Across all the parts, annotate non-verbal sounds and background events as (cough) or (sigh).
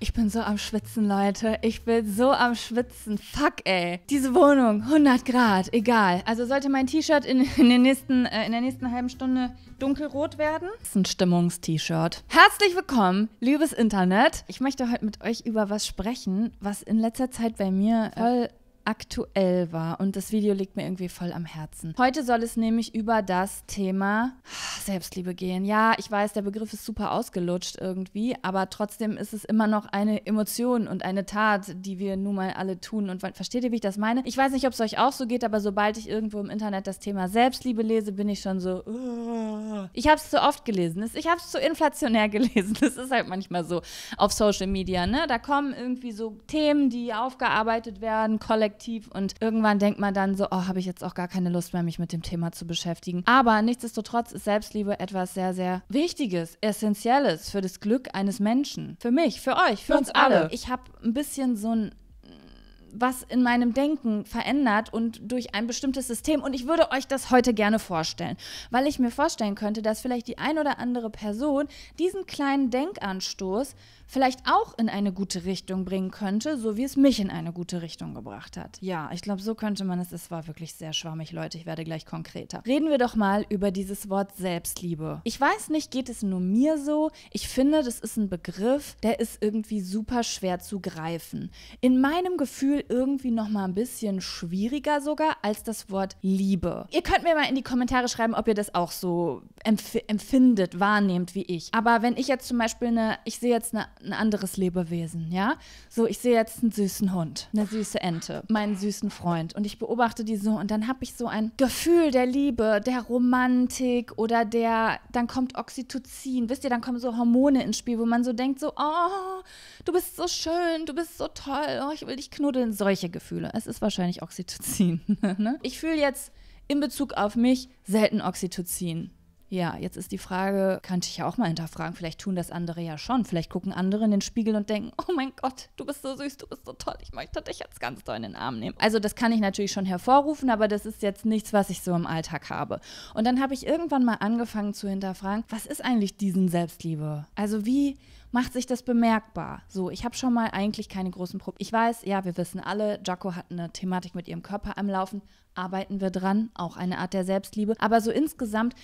ich bin so am Schwitzen, Leute. Ich bin so am Schwitzen. Fuck, ey. Diese Wohnung, 100 Grad, egal. Also sollte mein T-Shirt in, in, äh, in der nächsten halben Stunde dunkelrot werden. Das ist ein stimmungst t shirt Herzlich willkommen, liebes Internet. Ich möchte heute mit euch über was sprechen, was in letzter Zeit bei mir voll aktuell war. Und das Video liegt mir irgendwie voll am Herzen. Heute soll es nämlich über das Thema Selbstliebe gehen. Ja, ich weiß, der Begriff ist super ausgelutscht irgendwie, aber trotzdem ist es immer noch eine Emotion und eine Tat, die wir nun mal alle tun. Und versteht ihr, wie ich das meine? Ich weiß nicht, ob es euch auch so geht, aber sobald ich irgendwo im Internet das Thema Selbstliebe lese, bin ich schon so. Uh. Ich habe es zu oft gelesen. Ich habe es zu inflationär (laughs) gelesen. Das ist halt manchmal so auf Social Media. Ne? Da kommen irgendwie so Themen, die aufgearbeitet werden, kollektiv kollektiv und irgendwann denkt man dann so, oh, habe ich jetzt auch gar keine Lust mehr, mich mit dem Thema zu beschäftigen. Aber nichtsdestotrotz ist Selbstliebe etwas sehr, sehr Wichtiges, Essentielles für das Glück eines Menschen. Für mich, für euch, für, für uns alle. alle. Ich habe ein bisschen so ein was in meinem Denken verändert und durch ein bestimmtes System. Und ich würde euch das heute gerne vorstellen, weil ich mir vorstellen könnte, dass vielleicht die ein oder andere Person diesen kleinen Denkanstoß vielleicht auch in eine gute Richtung bringen könnte, so wie es mich in eine gute Richtung gebracht hat. Ja, ich glaube, so könnte man es. Es war wirklich sehr schwammig, Leute. Ich werde gleich konkreter. Reden wir doch mal über dieses Wort Selbstliebe. Ich weiß nicht, geht es nur mir so? Ich finde, das ist ein Begriff, der ist irgendwie super schwer zu greifen. In meinem Gefühl irgendwie noch mal ein bisschen schwieriger sogar als das Wort Liebe. Ihr könnt mir mal in die Kommentare schreiben, ob ihr das auch so empf empfindet, wahrnehmt wie ich. Aber wenn ich jetzt zum Beispiel eine, ich sehe jetzt eine, ein anderes Lebewesen, ja, so ich sehe jetzt einen süßen Hund, eine süße Ente, meinen süßen Freund und ich beobachte die so und dann habe ich so ein Gefühl der Liebe, der Romantik oder der, dann kommt Oxytocin, wisst ihr, dann kommen so Hormone ins Spiel, wo man so denkt so, oh, du bist so schön, du bist so toll, oh, ich will dich knuddeln, solche Gefühle. Es ist wahrscheinlich Oxytocin. (laughs) ne? Ich fühle jetzt in Bezug auf mich selten Oxytocin. Ja, jetzt ist die Frage, könnte ich ja auch mal hinterfragen, vielleicht tun das andere ja schon. Vielleicht gucken andere in den Spiegel und denken, oh mein Gott, du bist so süß, du bist so toll, ich möchte dich jetzt ganz doll in den Arm nehmen. Also das kann ich natürlich schon hervorrufen, aber das ist jetzt nichts, was ich so im Alltag habe. Und dann habe ich irgendwann mal angefangen zu hinterfragen, was ist eigentlich diesen Selbstliebe? Also wie macht sich das bemerkbar. So, ich habe schon mal eigentlich keine großen Probleme. Ich weiß, ja, wir wissen alle, Jaco hat eine Thematik mit ihrem Körper am Laufen, arbeiten wir dran, auch eine Art der Selbstliebe. Aber so insgesamt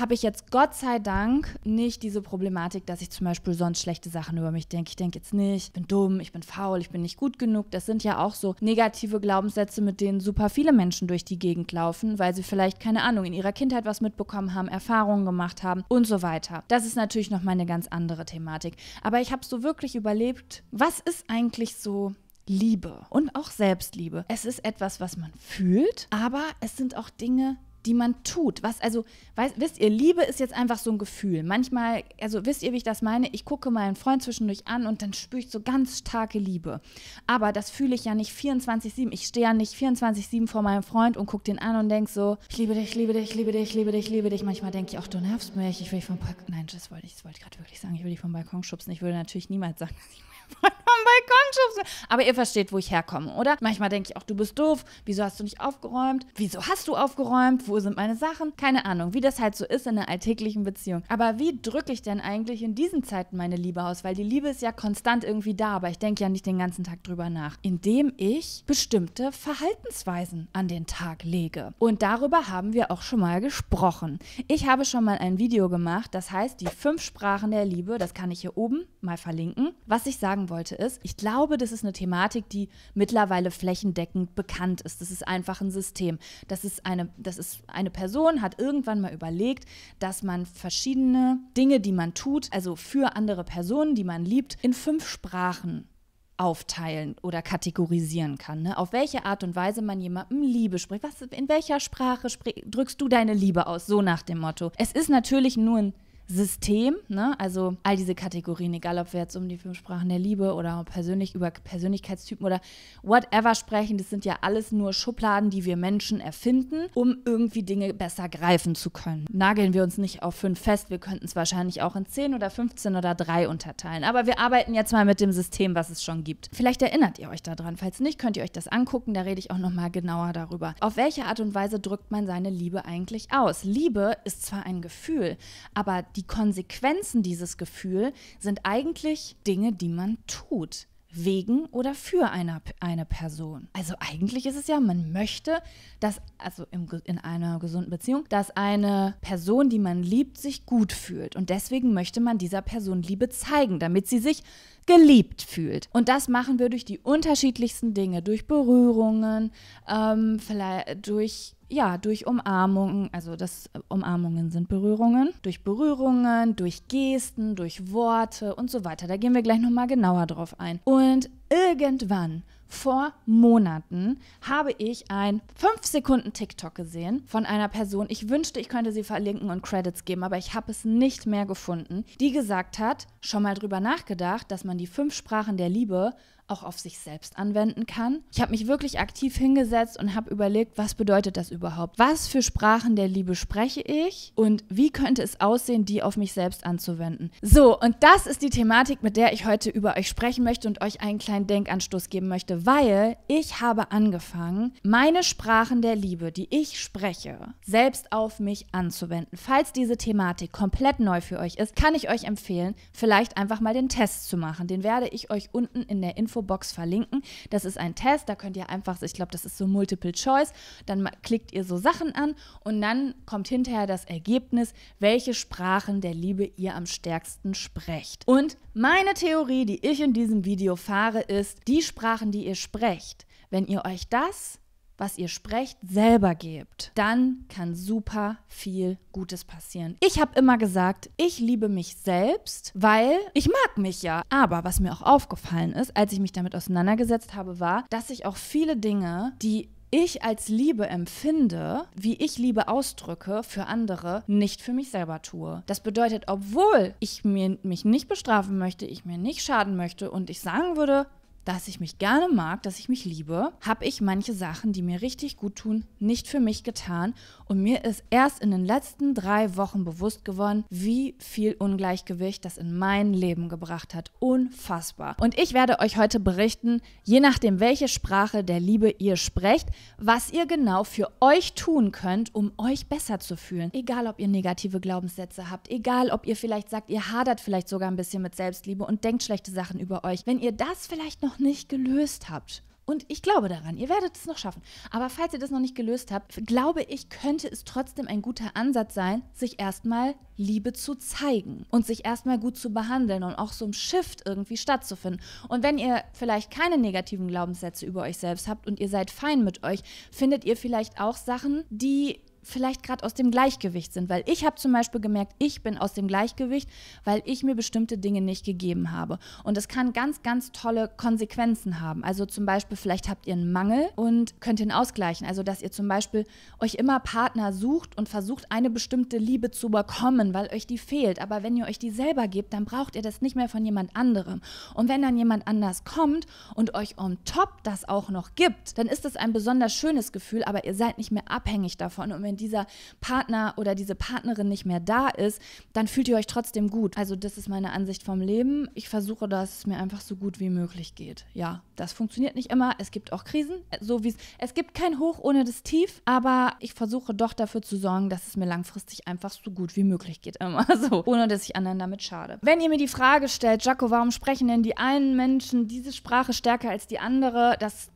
habe ich jetzt Gott sei Dank nicht diese Problematik, dass ich zum Beispiel sonst schlechte Sachen über mich denke. Ich denke jetzt nicht, ich bin dumm, ich bin faul, ich bin nicht gut genug. Das sind ja auch so negative Glaubenssätze, mit denen super viele Menschen durch die Gegend laufen, weil sie vielleicht, keine Ahnung, in ihrer Kindheit was mitbekommen haben, Erfahrungen gemacht haben und so weiter. Das ist natürlich nochmal eine ganz andere Thematik. Aber ich habe so wirklich überlebt, was ist eigentlich so Liebe und auch Selbstliebe. Es ist etwas, was man fühlt, aber es sind auch Dinge, die man tut. Was, also, weiß, wisst ihr, Liebe ist jetzt einfach so ein Gefühl. Manchmal, also wisst ihr, wie ich das meine? Ich gucke meinen Freund zwischendurch an und dann spüre ich so ganz starke Liebe. Aber das fühle ich ja nicht 24-7. Ich stehe ja nicht 24-7 vor meinem Freund und gucke den an und denke so, ich liebe dich, liebe dich, liebe dich, liebe dich, liebe dich. Manchmal denke ich auch, du nervst mich, ich will dich vom Balkon. Nein, das wollte ich, das ich gerade wirklich sagen. Ich will dich vom Balkon schubsen. Ich würde natürlich niemals sagen, dass ich vom Balkon schubst. Aber ihr versteht, wo ich herkomme, oder? Manchmal denke ich auch, du bist doof. Wieso hast du nicht aufgeräumt? Wieso hast du aufgeräumt? Wo sind meine Sachen? Keine Ahnung, wie das halt so ist in einer alltäglichen Beziehung. Aber wie drücke ich denn eigentlich in diesen Zeiten meine Liebe aus? Weil die Liebe ist ja konstant irgendwie da, aber ich denke ja nicht den ganzen Tag drüber nach. Indem ich bestimmte Verhaltensweisen an den Tag lege. Und darüber haben wir auch schon mal gesprochen. Ich habe schon mal ein Video gemacht, das heißt die fünf Sprachen der Liebe. Das kann ich hier oben mal verlinken. Was ich sage, sagen wollte, ist, ich glaube, das ist eine Thematik, die mittlerweile flächendeckend bekannt ist. Das ist einfach ein System. Das ist eine, das ist eine Person hat irgendwann mal überlegt, dass man verschiedene Dinge, die man tut, also für andere Personen, die man liebt, in fünf Sprachen aufteilen oder kategorisieren kann. Ne? Auf welche Art und Weise man jemandem Liebe spricht. Was, in welcher Sprache drückst du deine Liebe aus? So nach dem Motto. Es ist natürlich nur ein System, ne? also all diese Kategorien, egal ob wir jetzt um die fünf Sprachen der Liebe oder persönlich über Persönlichkeitstypen oder whatever sprechen, das sind ja alles nur Schubladen, die wir Menschen erfinden, um irgendwie Dinge besser greifen zu können. Nageln wir uns nicht auf fünf fest, wir könnten es wahrscheinlich auch in zehn oder 15 oder drei unterteilen. Aber wir arbeiten jetzt mal mit dem System, was es schon gibt. Vielleicht erinnert ihr euch daran, falls nicht, könnt ihr euch das angucken, da rede ich auch nochmal genauer darüber. Auf welche Art und Weise drückt man seine Liebe eigentlich aus? Liebe ist zwar ein Gefühl, aber die Konsequenzen dieses Gefühls sind eigentlich Dinge, die man tut wegen oder für eine, eine Person. Also eigentlich ist es ja, man möchte, dass, also im, in einer gesunden Beziehung, dass eine Person, die man liebt, sich gut fühlt. Und deswegen möchte man dieser Person Liebe zeigen, damit sie sich geliebt fühlt. Und das machen wir durch die unterschiedlichsten Dinge, durch Berührungen, ähm, vielleicht durch ja, durch Umarmungen, also das äh, Umarmungen sind Berührungen, durch Berührungen, durch Gesten, durch Worte und so weiter. Da gehen wir gleich nochmal genauer drauf ein. Und irgendwann vor Monaten habe ich ein 5 Sekunden TikTok gesehen von einer Person. Ich wünschte, ich könnte sie verlinken und Credits geben, aber ich habe es nicht mehr gefunden, die gesagt hat, schon mal drüber nachgedacht, dass man die fünf Sprachen der Liebe auch auf sich selbst anwenden kann. Ich habe mich wirklich aktiv hingesetzt und habe überlegt, was bedeutet das überhaupt? Was für Sprachen der Liebe spreche ich und wie könnte es aussehen, die auf mich selbst anzuwenden? So, und das ist die Thematik, mit der ich heute über euch sprechen möchte und euch einen kleinen Denkanstoß geben möchte, weil ich habe angefangen, meine Sprachen der Liebe, die ich spreche, selbst auf mich anzuwenden. Falls diese Thematik komplett neu für euch ist, kann ich euch empfehlen, vielleicht einfach mal den Test zu machen. Den werde ich euch unten in der Info Infobox verlinken. Das ist ein Test, da könnt ihr einfach, ich glaube, das ist so Multiple Choice, dann klickt ihr so Sachen an und dann kommt hinterher das Ergebnis, welche Sprachen der Liebe ihr am stärksten sprecht. Und meine Theorie, die ich in diesem Video fahre, ist, die Sprachen, die ihr sprecht, wenn ihr euch das was ihr sprecht, selber gebt, dann kann super viel Gutes passieren. Ich habe immer gesagt, ich liebe mich selbst, weil ich mag mich ja. Aber was mir auch aufgefallen ist, als ich mich damit auseinandergesetzt habe, war, dass ich auch viele Dinge, die ich als Liebe empfinde, wie ich Liebe ausdrücke für andere, nicht für mich selber tue. Das bedeutet, obwohl ich mir, mich nicht bestrafen möchte, ich mir nicht schaden möchte und ich sagen würde, dass ich mich gerne mag, dass ich mich liebe, habe ich manche Sachen, die mir richtig gut tun, nicht für mich getan. Und mir ist erst in den letzten drei Wochen bewusst geworden, wie viel Ungleichgewicht das in mein Leben gebracht hat. Unfassbar. Und ich werde euch heute berichten, je nachdem, welche Sprache der Liebe ihr sprecht, was ihr genau für euch tun könnt, um euch besser zu fühlen. Egal, ob ihr negative Glaubenssätze habt, egal, ob ihr vielleicht sagt, ihr hadert vielleicht sogar ein bisschen mit Selbstliebe und denkt schlechte Sachen über euch. Wenn ihr das vielleicht noch noch nicht gelöst habt, und ich glaube daran, ihr werdet es noch schaffen. Aber falls ihr das noch nicht gelöst habt, glaube ich, könnte es trotzdem ein guter Ansatz sein, sich erstmal Liebe zu zeigen und sich erstmal gut zu behandeln und auch so ein Shift irgendwie stattzufinden. Und wenn ihr vielleicht keine negativen Glaubenssätze über euch selbst habt und ihr seid fein mit euch, findet ihr vielleicht auch Sachen, die vielleicht gerade aus dem Gleichgewicht sind. Weil ich habe zum Beispiel gemerkt, ich bin aus dem Gleichgewicht, weil ich mir bestimmte Dinge nicht gegeben habe. Und das kann ganz, ganz tolle Konsequenzen haben. Also zum Beispiel, vielleicht habt ihr einen Mangel und könnt ihn ausgleichen. Also dass ihr zum Beispiel euch immer Partner sucht und versucht, eine bestimmte Liebe zu bekommen, weil euch die fehlt. Aber wenn ihr euch die selber gebt, dann braucht ihr das nicht mehr von jemand anderem. Und wenn dann jemand anders kommt und euch on top das auch noch gibt, dann ist das ein besonders schönes Gefühl, aber ihr seid nicht mehr abhängig davon. Und wenn wenn dieser Partner oder diese Partnerin nicht mehr da ist, dann fühlt ihr euch trotzdem gut. Also das ist meine Ansicht vom Leben. Ich versuche, dass es mir einfach so gut wie möglich geht. Ja, das funktioniert nicht immer. Es gibt auch Krisen, äh, so wie es es gibt kein Hoch ohne das Tief, aber ich versuche doch dafür zu sorgen, dass es mir langfristig einfach so gut wie möglich geht (laughs) immer so, ohne dass ich anderen damit schade. Wenn ihr mir die Frage stellt, Jaco, warum sprechen denn die einen Menschen diese Sprache stärker als die andere? Das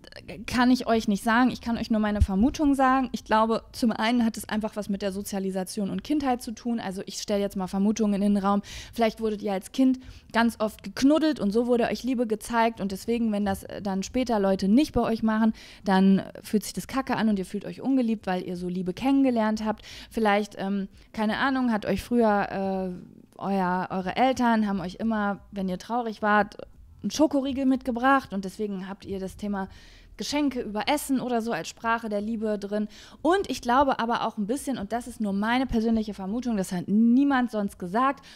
kann ich euch nicht sagen. Ich kann euch nur meine Vermutung sagen. Ich glaube, zum einen hat es einfach was mit der Sozialisation und Kindheit zu tun. Also ich stelle jetzt mal Vermutungen in den Raum. Vielleicht wurdet ihr als Kind ganz oft geknuddelt und so wurde euch Liebe gezeigt. Und deswegen, wenn das äh, dann später Leute nicht bei euch machen, dann äh, fühlt sich das Kacke an und ihr fühlt euch ungeliebt, weil ihr so Liebe kennengelernt habt. Vielleicht, ähm, keine Ahnung, hat euch früher... Äh, euer, eure Eltern haben euch immer, wenn ihr traurig wart, einen Schokoriegel mitgebracht und deswegen habt ihr das Thema Geschenke über Essen oder so als Sprache der Liebe drin. Und ich glaube aber auch ein bisschen, und das ist nur meine persönliche Vermutung, das hat niemand sonst gesagt,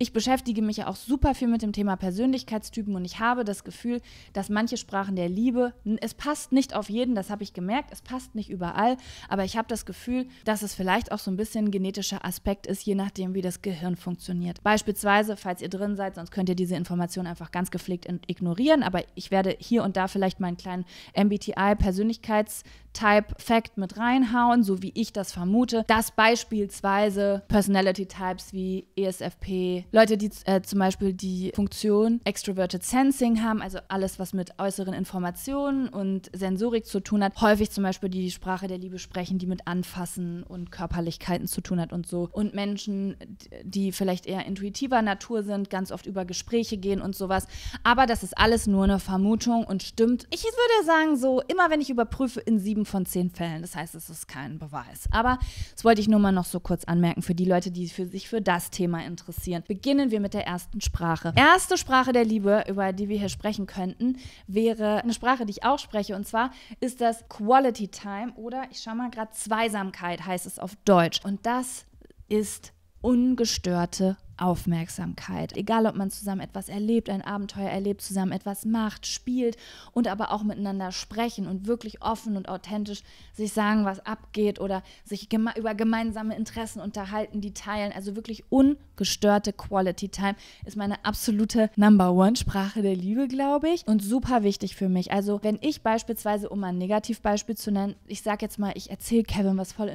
ich beschäftige mich ja auch super viel mit dem Thema Persönlichkeitstypen und ich habe das Gefühl, dass manche Sprachen der Liebe, es passt nicht auf jeden, das habe ich gemerkt, es passt nicht überall, aber ich habe das Gefühl, dass es vielleicht auch so ein bisschen ein genetischer Aspekt ist, je nachdem, wie das Gehirn funktioniert. Beispielsweise, falls ihr drin seid, sonst könnt ihr diese Information einfach ganz gepflegt ignorieren, aber ich werde hier und da vielleicht meinen kleinen MBTI Persönlichkeitstype Fact mit reinhauen, so wie ich das vermute, dass beispielsweise Personality Types wie ESFP, Leute, die äh, zum Beispiel die Funktion Extroverted Sensing haben, also alles, was mit äußeren Informationen und Sensorik zu tun hat, häufig zum Beispiel die Sprache der Liebe sprechen, die mit Anfassen und Körperlichkeiten zu tun hat und so. Und Menschen, die vielleicht eher intuitiver Natur sind, ganz oft über Gespräche gehen und sowas. Aber das ist alles nur eine Vermutung und stimmt. Ich würde sagen, so immer, wenn ich überprüfe, in sieben von zehn Fällen. Das heißt, es ist kein Beweis. Aber das wollte ich nur mal noch so kurz anmerken für die Leute, die für sich für das Thema interessieren. Beginnen wir mit der ersten Sprache. Erste Sprache der Liebe, über die wir hier sprechen könnten, wäre eine Sprache, die ich auch spreche. Und zwar ist das Quality Time oder ich schau mal gerade Zweisamkeit heißt es auf Deutsch. Und das ist ungestörte Aufmerksamkeit. Egal, ob man zusammen etwas erlebt, ein Abenteuer erlebt, zusammen etwas macht, spielt und aber auch miteinander sprechen und wirklich offen und authentisch sich sagen, was abgeht oder sich geme über gemeinsame Interessen unterhalten, die teilen. Also wirklich ungestörte Quality Time ist meine absolute Number One Sprache der Liebe, glaube ich, und super wichtig für mich. Also, wenn ich beispielsweise, um ein Negativbeispiel zu nennen, ich sage jetzt mal, ich erzähle Kevin was voll,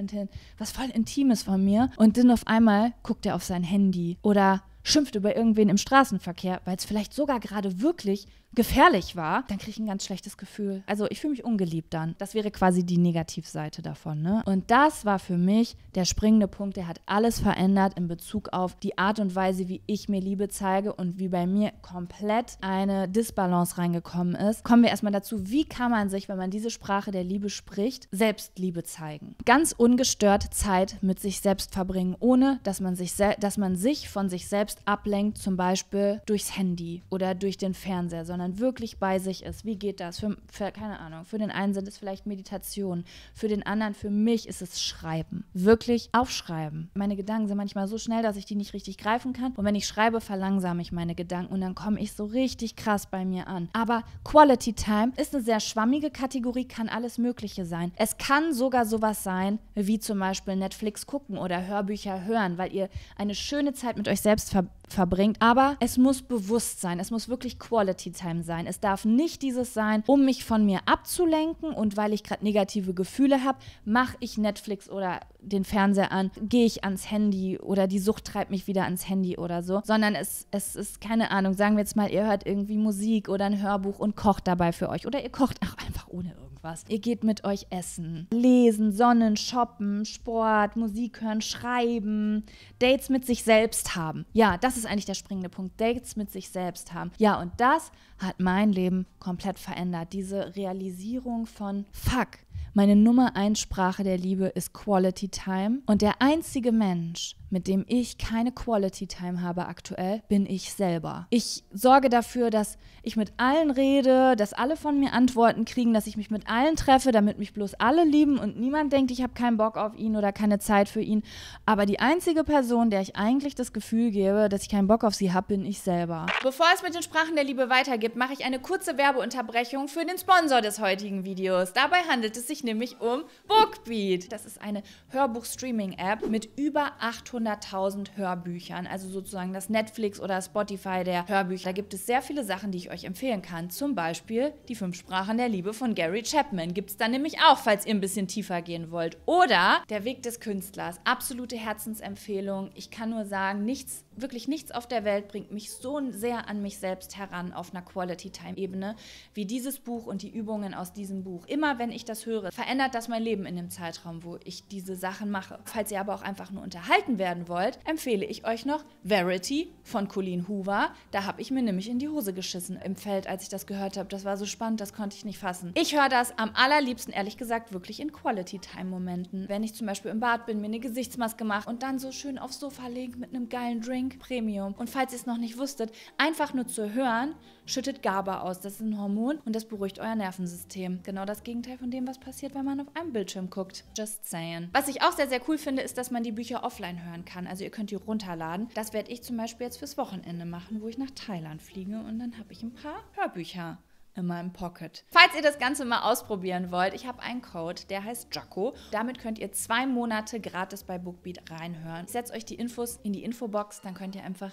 was voll Intimes von mir und dann auf einmal guckt er auf sein Handy oder oder schimpft über irgendwen im Straßenverkehr, weil es vielleicht sogar gerade wirklich gefährlich war, dann kriege ich ein ganz schlechtes Gefühl. Also ich fühle mich ungeliebt dann. Das wäre quasi die Negativseite davon. Ne? Und das war für mich der springende Punkt, der hat alles verändert in Bezug auf die Art und Weise, wie ich mir Liebe zeige und wie bei mir komplett eine Disbalance reingekommen ist. Kommen wir erstmal dazu, wie kann man sich, wenn man diese Sprache der Liebe spricht, selbst Liebe zeigen? Ganz ungestört Zeit mit sich selbst verbringen, ohne dass man sich, dass man sich von sich selbst ablenkt, zum Beispiel durchs Handy oder durch den Fernseher, sondern anderen wirklich bei sich ist. Wie geht das? Für, für, keine Ahnung. Für den einen sind es vielleicht Meditation. Für den anderen, für mich ist es Schreiben. Wirklich aufschreiben. Meine Gedanken sind manchmal so schnell, dass ich die nicht richtig greifen kann. Und wenn ich schreibe, verlangsame ich meine Gedanken und dann komme ich so richtig krass bei mir an. Aber Quality Time ist eine sehr schwammige Kategorie, kann alles Mögliche sein. Es kann sogar sowas sein, wie zum Beispiel Netflix gucken oder Hörbücher hören, weil ihr eine schöne Zeit mit euch selbst ver verbringt. Aber es muss bewusst sein. Es muss wirklich Quality Time Eigenheim sein. Es darf nicht dieses sein, um mich von mir abzulenken und weil ich gerade negative Gefühle habe, mache ich Netflix oder den Fernseher an, gehe ich ans Handy oder die Sucht treibt mich wieder ans Handy oder so, sondern es, es ist keine Ahnung, sagen wir jetzt mal, ihr hört irgendwie Musik oder ein Hörbuch und kocht dabei für euch oder ihr kocht auch einfach ohne irgendwas was. Ihr geht mit euch essen, lesen, sonnen, shoppen, Sport, Musik hören, schreiben, Dates mit sich selbst haben. Ja, das ist eigentlich der springende Punkt. Dates mit sich selbst haben. Ja, und das hat mein Leben komplett verändert. Diese Realisierung von Fuck. Meine Nummer 1 Sprache der Liebe ist Quality Time und der einzige Mensch, mit dem ich keine Quality Time habe aktuell, bin ich selber. Ich sorge dafür, dass ich mit allen rede, dass alle von mir Antworten kriegen, dass ich mich mit allen treffe, damit mich bloß alle lieben und niemand denkt, ich habe keinen Bock auf ihn oder keine Zeit für ihn. Aber die einzige Person, der ich eigentlich das Gefühl gebe, dass ich keinen Bock auf sie habe, bin ich selber. Bevor es mit den Sprachen der Liebe weitergeht, mache ich eine kurze Werbeunterbrechung für den Sponsor des heutigen Videos. Dabei handelt es sich nämlich um Bookbeat. Das ist eine Hörbuch-Streaming-App mit über 800 100.000 Hörbüchern, also sozusagen das Netflix oder Spotify der Hörbücher. Da gibt es sehr viele Sachen, die ich euch empfehlen kann. Zum Beispiel die fünf Sprachen der Liebe von Gary Chapman gibt es da nämlich auch, falls ihr ein bisschen tiefer gehen wollt. Oder Der Weg des Künstlers, absolute Herzensempfehlung. Ich kann nur sagen, nichts wirklich nichts auf der Welt bringt mich so sehr an mich selbst heran auf einer Quality-Time-Ebene wie dieses Buch und die Übungen aus diesem Buch. Immer wenn ich das höre, verändert das mein Leben in dem Zeitraum, wo ich diese Sachen mache. Falls ihr aber auch einfach nur unterhalten werden wollt, empfehle ich euch noch Verity von Colleen Hoover. Da habe ich mir nämlich in die Hose geschissen im Feld, als ich das gehört habe. Das war so spannend, das konnte ich nicht fassen. Ich höre das am allerliebsten, ehrlich gesagt, wirklich in Quality-Time-Momenten. Wenn ich zum Beispiel im Bad bin, mir eine Gesichtsmaske mache und dann so schön aufs Sofa lege mit einem geilen Drink Drink Premium. Und falls ihr es noch nicht wusstet, einfach nur zu hören, schüttet GABA aus. Das ist ein Hormon und das beruhigt euer Nervensystem. Genau das Gegenteil von dem, was passiert, wenn man auf einem Bildschirm guckt. Just saying. Was ich auch sehr, sehr cool finde, ist, dass man die Bücher offline hören kann. Also ihr könnt die runterladen. Das werde ich zum Beispiel jetzt fürs Wochenende machen, wo ich nach Thailand fliege und dann habe ich ein paar Hörbücher in meinem Pocket. Falls ihr das Ganze mal ausprobieren wollt, ich habe einen Code, der heißt Jocko. Damit könnt ihr zwei Monate gratis bei Bookbeat reinhören. Ich setze euch die Infos in die Infobox, dann könnt ihr einfach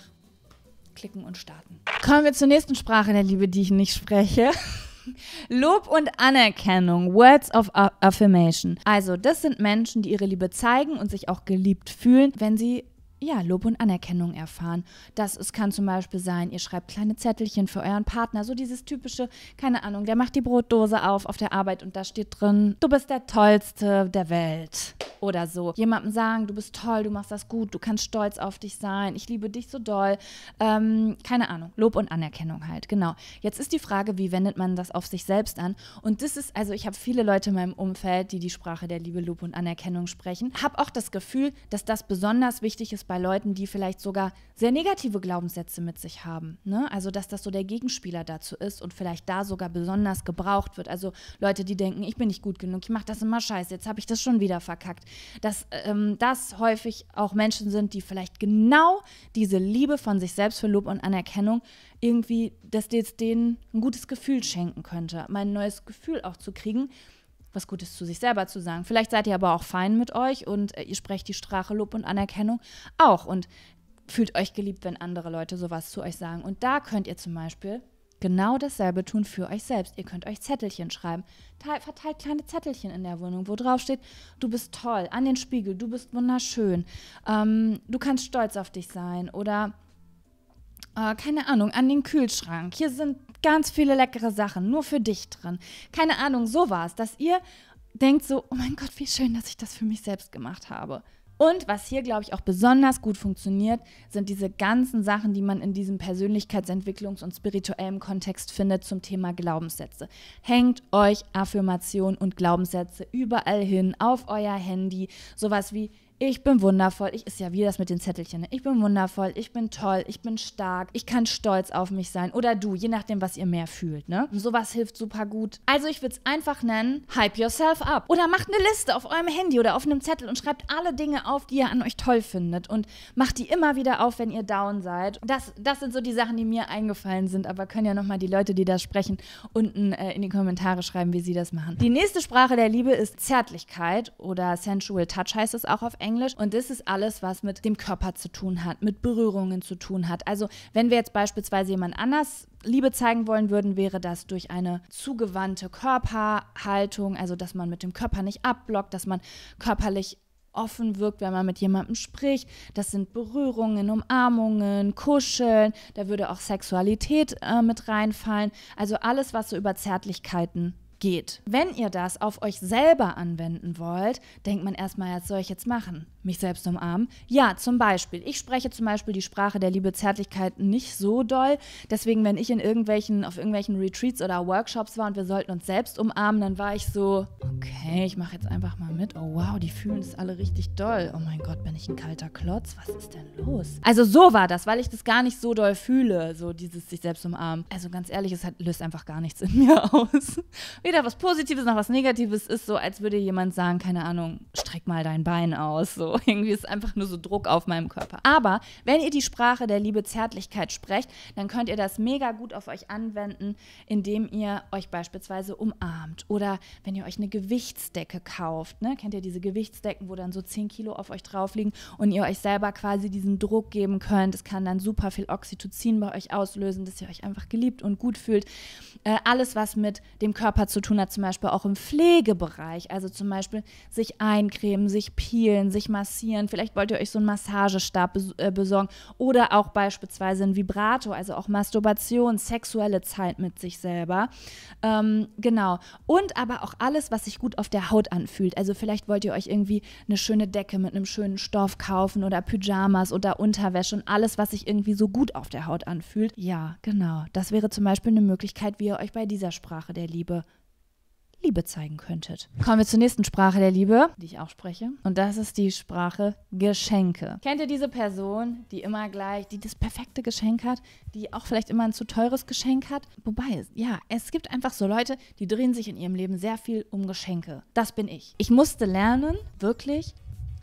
klicken und starten. Kommen wir zur nächsten Sprache der Liebe, die ich nicht spreche. (laughs) Lob und Anerkennung, Words of Affirmation. Also, das sind Menschen, die ihre Liebe zeigen und sich auch geliebt fühlen, wenn sie ja, Lob und Anerkennung erfahren. Das es kann zum Beispiel sein, ihr schreibt kleine Zettelchen für euren Partner, so dieses typische, keine Ahnung, der macht die Brotdose auf auf der Arbeit und da steht drin, du bist der Tollste der Welt oder so. Jemandem sagen, du bist toll, du machst das gut, du kannst stolz auf dich sein, ich liebe dich so doll. Ähm, keine Ahnung, Lob und Anerkennung halt, genau. Jetzt ist die Frage, wie wendet man das auf sich selbst an? Und das ist, also ich habe viele Leute in meinem Umfeld, die die Sprache der Liebe, Lob und Anerkennung sprechen, habe auch das Gefühl, dass das besonders wichtig ist bei Leuten, die vielleicht sogar sehr negative Glaubenssätze mit sich haben. Ne? Also, dass das so der Gegenspieler dazu ist und vielleicht da sogar besonders gebraucht wird. Also Leute, die denken, ich bin nicht gut genug, ich mache das immer scheiße, jetzt habe ich das schon wieder verkackt. Dass ähm, das häufig auch Menschen sind, die vielleicht genau diese Liebe von sich selbst für Lob und Anerkennung irgendwie, dass jetzt denen ein gutes Gefühl schenken könnte, mein neues Gefühl auch zu kriegen was Gutes zu sich selber zu sagen. Vielleicht seid ihr aber auch fein mit euch und äh, ihr sprecht die Strache Lob und Anerkennung auch und fühlt euch geliebt, wenn andere Leute sowas zu euch sagen. Und da könnt ihr zum Beispiel genau dasselbe tun für euch selbst. Ihr könnt euch Zettelchen schreiben. verteilt kleine Zettelchen in der Wohnung, wo drauf steht, du bist toll, an den Spiegel, du bist wunderschön, ähm, du kannst stolz auf dich sein oder äh, keine Ahnung, an den Kühlschrank. Hier sind ganz viele leckere Sachen, nur für dich drin. Keine Ahnung, so war es, dass ihr denkt so, oh mein Gott, wie schön, dass ich das für mich selbst gemacht habe. Und was hier, glaube ich, auch besonders gut funktioniert, sind diese ganzen Sachen, die man in diesem Persönlichkeitsentwicklungs- und spirituellen Kontext findet zum Thema Glaubenssätze. Hängt euch Affirmationen und Glaubenssätze überall hin, auf euer Handy, sowas wie ich bin wundervoll, ich ist ja wie das mit den Zettelchen, ne? ich bin wundervoll, ich bin toll, ich bin stark, ich kann stolz auf mich sein oder du, je nachdem, was ihr mehr fühlt, ne? sowas hilft super gut. Also ich würde es einfach nennen, hype yourself up oder macht eine Liste auf eurem Handy oder auf einem Zettel und schreibt alle Dinge auf, die ihr an euch toll findet und macht die immer wieder auf, wenn ihr down seid. Das, das sind so die Sachen, die mir eingefallen sind, aber können ja nochmal die Leute, die da sprechen, unten äh, in die Kommentare schreiben, wie sie das machen. Die nächste Sprache der Liebe ist Zärtlichkeit oder Sensual Touch heißt es auch auf Englisch. Englisch. Und das ist alles, was mit dem Körper zu tun hat, mit Berührungen zu tun hat. Also wenn wir jetzt beispielsweise jemand anders Liebe zeigen wollen würden, wäre das durch eine zugewandte Körperhaltung, also dass man mit dem Körper nicht abblockt, dass man körperlich offen wirkt, wenn man mit jemandem spricht. Das sind Berührungen, Umarmungen, Kuscheln. Da würde auch Sexualität äh, mit reinfallen. Also alles, was so über Zärtlichkeiten geht. Wenn ihr das auf euch selber anwenden wollt, denkt man erstmal, was soll ich jetzt machen? Mich selbst umarmen? Ja, zum Beispiel. Ich spreche zum Beispiel die Sprache der Liebe Zärtlichkeit nicht so doll. Deswegen, wenn ich in irgendwelchen, auf irgendwelchen Retreats oder Workshops war und wir sollten uns selbst umarmen, dann war ich so, okay, ich mache jetzt einfach mal mit. Oh wow, die fühlen es alle richtig doll. Oh mein Gott, bin ich ein kalter Klotz? Was ist denn los? Also so war das, weil ich das gar nicht so doll fühle, so dieses sich selbst umarmen. Also ganz ehrlich, es löst einfach gar nichts in (laughs) mir aus. Wir weder was Positives noch was Negatives ist, so als würde jemand sagen, keine Ahnung, streck mal dein Bein aus. So (laughs) irgendwie ist einfach nur so Druck auf meinem Körper. Aber wenn ihr die Sprache der Liebe Zärtlichkeit sprecht, dann könnt ihr das mega gut auf euch anwenden, indem ihr euch beispielsweise umarmt oder wenn ihr euch eine Gewichtsdecke kauft. Ne? Kennt ihr diese Gewichtsdecken, wo dann so 10 Kilo auf euch drauf liegen und ihr euch selber quasi diesen Druck geben könnt. Es kann dann super viel Oxytocin bei euch auslösen, dass ihr euch einfach geliebt und gut fühlt. Äh, alles, was mit dem Körper zu tun hat, zum Beispiel auch im Pflegebereich. Also zum Beispiel sich eincremen, sich peelen, sich massieren. Vielleicht wollt ihr euch so einen Massagestab äh, besorgen. Oder auch beispielsweise ein Vibrato, also auch Masturbation, sexuelle Zeit mit sich selber. Ähm, genau. Und aber auch alles, was sich gut auf der Haut anfühlt. Also vielleicht wollt ihr euch irgendwie eine schöne Decke mit einem schönen Stoff kaufen oder Pyjamas oder Unterwäsche und alles, was sich irgendwie so gut auf der Haut anfühlt. Ja, genau. Das wäre zum Beispiel eine Möglichkeit, wie ihr euch bei dieser Sprache der Liebe Liebe zeigen könntet. Kommen wir zur nächsten Sprache der Liebe, die ich auch spreche. Und das ist die Sprache Geschenke. Kennt ihr diese Person, die immer gleich, die das perfekte Geschenk hat, die auch vielleicht immer ein zu teures Geschenk hat? Wobei, ja, es gibt einfach so Leute, die drehen sich in ihrem Leben sehr viel um Geschenke. Das bin ich. Ich musste lernen, wirklich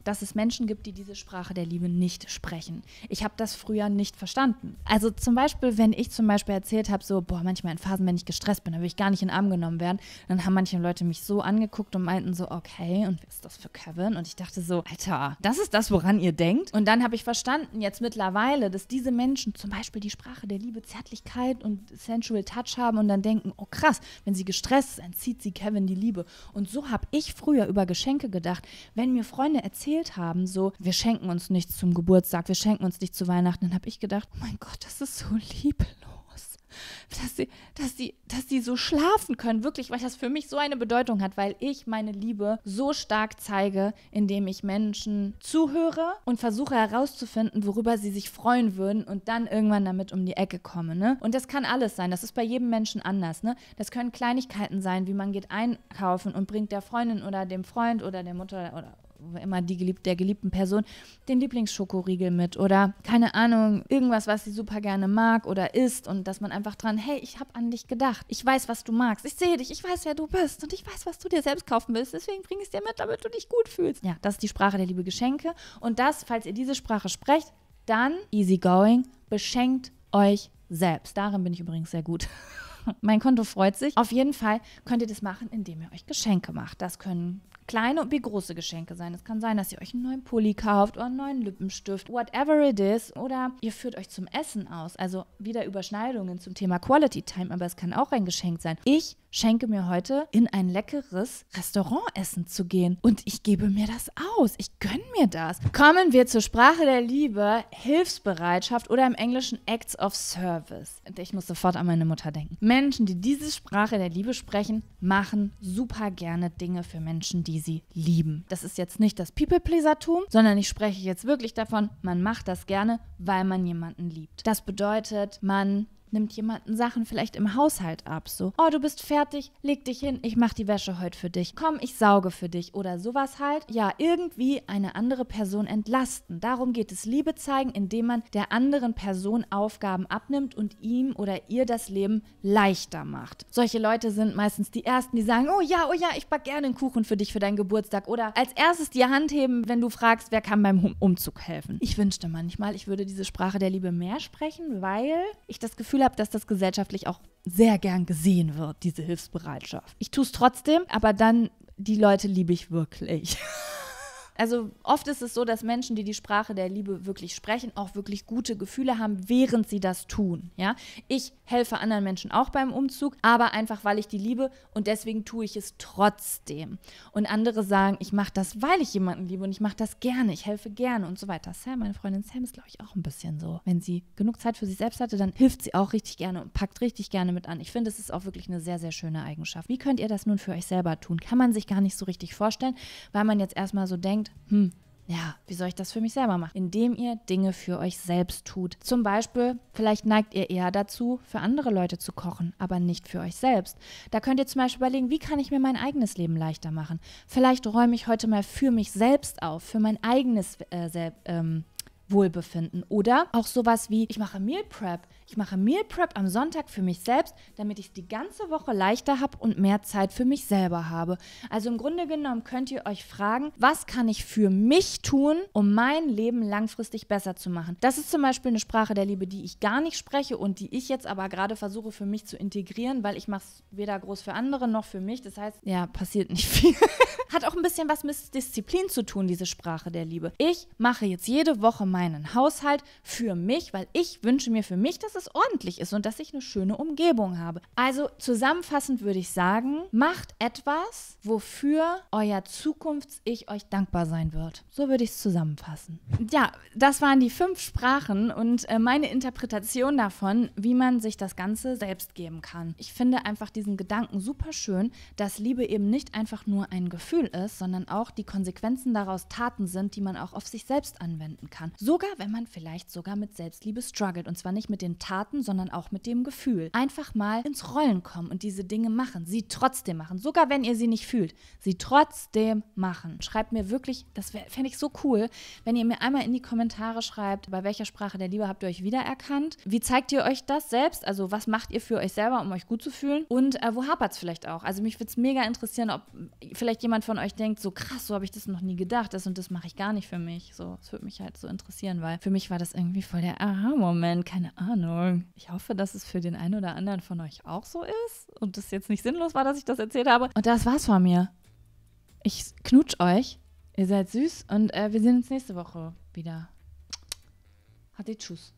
dass es Menschen gibt, die diese Sprache der Liebe nicht sprechen. Ich habe das früher nicht verstanden. Also zum Beispiel, wenn ich zum Beispiel erzählt habe, so, boah, manchmal in Phasen, wenn ich gestresst bin, dann will ich gar nicht in den Arm genommen werden, dann haben manche Leute mich so angeguckt und meinten so, okay, und was ist das für Kevin? Und ich dachte so, Alter, das ist das, woran ihr denkt. Und dann habe ich verstanden, jetzt mittlerweile, dass diese Menschen zum Beispiel die Sprache der Liebe, Zärtlichkeit und Sensual Touch haben und dann denken, oh krass, wenn sie gestresst sind, zieht sie Kevin die Liebe. Und so habe ich früher über Geschenke gedacht. Wenn mir Freunde erzählen, erzählt haben, so, wir schenken uns nichts zum Geburtstag, wir schenken uns nichts zu Weihnachten, dann habe ich gedacht, oh mein Gott, das ist so lieblos dass sie, dass sie, dass sie so schlafen können, wirklich, weil das für mich so eine Bedeutung hat, weil ich meine Liebe so stark zeige, indem ich Menschen zuhöre und versuche herauszufinden, worüber sie sich freuen würden und dann irgendwann damit um die Ecke komme. Ne? Und das kann alles sein. Das ist bei jedem Menschen anders. Ne? Das können Kleinigkeiten sein, wie man geht einkaufen und bringt der Freundin oder dem Freund oder der Mutter oder, immer die gelieb der geliebten Person den Lieblingsschokoriegel mit oder keine Ahnung, irgendwas, was sie super gerne mag oder isst und dass man einfach dran, hey, ich habe an dich gedacht. Ich weiß, was du magst. Ich sehe dich. Ich weiß, wer du bist und ich weiß, was du dir selbst kaufen willst. Deswegen bringe ich es dir mit, damit du dich gut fühlst. Ja, das ist die Sprache der Liebe Geschenke und das, falls ihr diese Sprache sprecht, dann easygoing, beschenkt euch selbst. Darin bin ich übrigens sehr gut. (laughs) mein Konto freut sich. Auf jeden Fall könnt ihr das machen, indem ihr euch Geschenke macht. Das können kleine und wie große Geschenke sein. Es kann sein, dass ihr euch einen neuen Pulli kauft oder einen neuen Lippenstift, whatever it is. Oder ihr führt euch zum Essen aus. Also wieder Überschneidungen zum Thema Quality Time, aber es kann auch ein Geschenk sein. Ich schenke mir heute, in ein leckeres Restaurantessen zu gehen. Und ich gebe mir das aus. Ich gönne mir das. Kommen wir zur Sprache der Liebe, Hilfsbereitschaft oder im Englischen Acts of Service. Ich muss sofort an meine Mutter denken. Menschen, die diese Sprache der Liebe sprechen, machen super gerne Dinge für Menschen, die sie lieben. Das ist jetzt nicht das People-Pleasertum, sondern ich spreche jetzt wirklich davon, man macht das gerne, weil man jemanden liebt. Das bedeutet, man nimmt jemanden Sachen vielleicht im Haushalt ab. So, oh, du bist fertig, leg dich hin, ich mach die Wäsche heute für dich. Komm, ich sauge für dich oder sowas halt. Ja, irgendwie eine andere Person entlasten. Darum geht es. Liebe zeigen, indem man der anderen Person Aufgaben abnimmt und ihm oder ihr das Leben leichter macht. Solche Leute sind meistens die ersten, die sagen, oh ja, oh ja, ich back gerne einen Kuchen für dich für deinen Geburtstag oder als erstes die Hand heben, wenn du fragst, wer kann beim Umzug helfen. Ich wünschte manchmal, ich würde diese Sprache der Liebe mehr sprechen, weil ich das Gefühl Gefühl habe, dass das gesellschaftlich auch sehr gern gesehen wird, diese Hilfsbereitschaft. Ich tue es trotzdem, aber dann, die Leute liebe ich wirklich. (laughs) Also oft ist es so, dass Menschen, die die Sprache der Liebe wirklich sprechen, auch wirklich gute Gefühle haben, während sie das tun. Ja, ich helfe anderen Menschen auch beim Umzug, aber einfach weil ich die liebe und deswegen tue ich es trotzdem. Und andere sagen, ich mache das, weil ich jemanden liebe und ich mache das gerne, ich helfe gerne und so weiter. Sam, meine Freundin Sam ist glaube ich auch ein bisschen so. Wenn sie genug Zeit für sich selbst hatte, dann hilft sie auch richtig gerne und packt richtig gerne mit an. Ich finde, es ist auch wirklich eine sehr sehr schöne Eigenschaft. Wie könnt ihr das nun für euch selber tun? Kann man sich gar nicht so richtig vorstellen, weil man jetzt erstmal so denkt denkt, hm, ja, wie soll ich das für mich selber machen? Indem ihr Dinge für euch selbst tut. Zum Beispiel, vielleicht neigt ihr eher dazu, für andere Leute zu kochen, aber nicht für euch selbst. Da könnt ihr zum Beispiel überlegen, wie kann ich mir mein eigenes Leben leichter machen? Vielleicht räume ich heute mal für mich selbst auf, für mein eigenes äh, ähm, Wohlbefinden. Oder auch sowas wie, ich mache Meal Prep. Ich mache Meal Prep am Sonntag für mich selbst, damit ich es die ganze Woche leichter habe und mehr Zeit für mich selber habe. Also im Grunde genommen könnt ihr euch fragen, was kann ich für mich tun, um mein Leben langfristig besser zu machen? Das ist zum Beispiel eine Sprache der Liebe, die ich gar nicht spreche und die ich jetzt aber gerade versuche für mich zu integrieren, weil ich mache es weder groß für andere noch für mich. Das heißt, ja, passiert nicht viel. (laughs) Hat auch ein bisschen was mit Disziplin zu tun, diese Sprache der Liebe. Ich mache jetzt jede Woche meinen Haushalt für mich, weil ich wünsche mir für mich, dass es ordentlich ist und dass ich eine schöne Umgebung habe. Also zusammenfassend würde ich sagen, macht etwas, wofür euer Zukunfts-Ich euch dankbar sein wird. So würde ich es zusammenfassen. Ja, das waren die fünf Sprachen und äh, meine Interpretation davon, wie man sich das Ganze selbst geben kann. Ich finde einfach diesen Gedanken super schön, dass Liebe eben nicht einfach nur ein Gefühl ist, sondern auch die Konsequenzen daraus Taten sind, die man auch auf sich selbst anwenden kann. Sogar wenn man vielleicht sogar mit Selbstliebe struggelt und zwar nicht mit den Taten, Taten, sondern auch mit dem Gefühl. Einfach mal ins Rollen kommen und diese Dinge machen. Sie trotzdem machen. Sogar wenn ihr sie nicht fühlt. Sie trotzdem machen. Schreibt mir wirklich, das fände ich so cool, wenn ihr mir einmal in die Kommentare schreibt, bei welcher Sprache der Liebe habt ihr euch wiedererkannt? Wie zeigt ihr euch das selbst? Also was macht ihr für euch selber, um euch gut zu fühlen? Und äh, wo hapert es vielleicht auch? Also mich würde es mega interessieren, ob vielleicht jemand von euch denkt, so krass, so habe ich das noch nie gedacht, das und das mache ich gar nicht für mich. So, es würde mich halt so interessieren, weil für mich war das irgendwie voll der Aha-Moment, keine Ahnung. Ahnung. Ich hoffe, dass es für den einen oder anderen von euch auch so ist und es jetzt nicht sinnlos war, dass ich das erzählt habe. Und das war's von mir. Ich knutsch euch. Ihr seid süß und äh, wir sehen uns nächste Woche wieder. Hatte Tschüss.